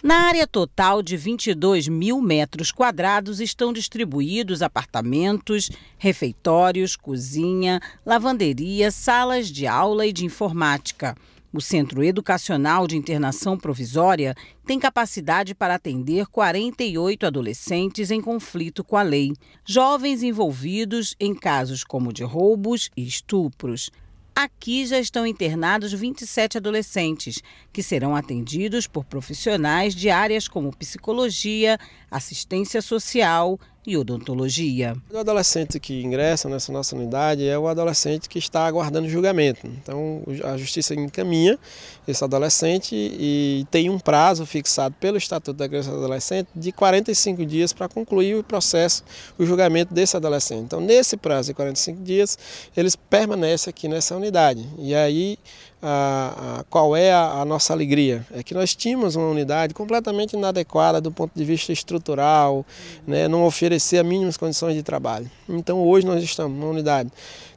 Na área total de 22 mil metros quadrados estão distribuídos apartamentos, refeitórios, cozinha, lavanderia, salas de aula e de informática. O Centro Educacional de Internação Provisória tem capacidade para atender 48 adolescentes em conflito com a lei, jovens envolvidos em casos como de roubos e estupros. Aqui já estão internados 27 adolescentes, que serão atendidos por profissionais de áreas como psicologia, assistência social, e odontologia. O adolescente que ingressa nessa nossa unidade é o adolescente que está aguardando julgamento. Então a justiça encaminha esse adolescente e tem um prazo fixado pelo Estatuto da Criança e Adolescente de 45 dias para concluir o processo, o julgamento desse adolescente. Então nesse prazo de 45 dias eles permanecem aqui nessa unidade. E aí a, a, qual é a, a, nossa alegria? É que nós tínhamos uma unidade completamente inadequada do ponto de vista estrutural, né, não oferecia oferecer as mínimas condições de trabalho. Então hoje nós estamos numa unidade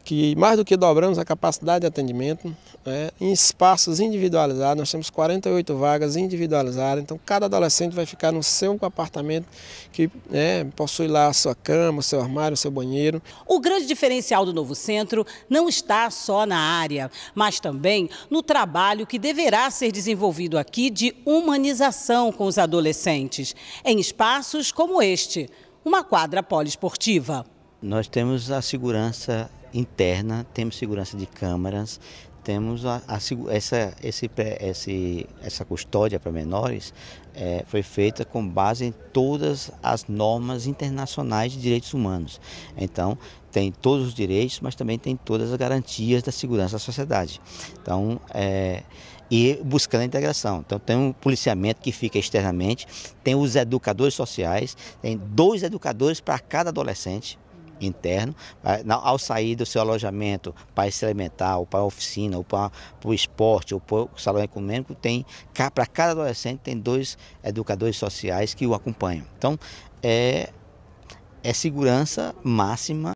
que mais do que dobramos a capacidade de atendimento, né? em espaços individualizados, nós temos 48 vagas individualizadas, então cada adolescente vai ficar no seu apartamento que né, possui lá a sua cama, o seu armário, o seu banheiro. O grande diferencial do novo centro não está só na área, mas também no trabalho que deverá ser desenvolvido aqui de humanização com os adolescentes, em espaços como este uma quadra poliesportiva. Nós temos a segurança interna, temos segurança de câmaras, temos a, a, essa, esse, esse, essa custódia para menores é, foi feita com base em todas as normas internacionais de direitos humanos. Então, tem todos os direitos, mas também tem todas as garantias da segurança da sociedade. Então, é, e buscando a integração. Então, tem um policiamento que fica externamente, tem os educadores sociais, tem dois educadores para cada adolescente interno, ao sair do seu alojamento para esse elementar, ou para a oficina, ou para, para o esporte, ou para o salão econômico, tem, para cada adolescente tem dois educadores sociais que o acompanham. Então, é, é segurança máxima.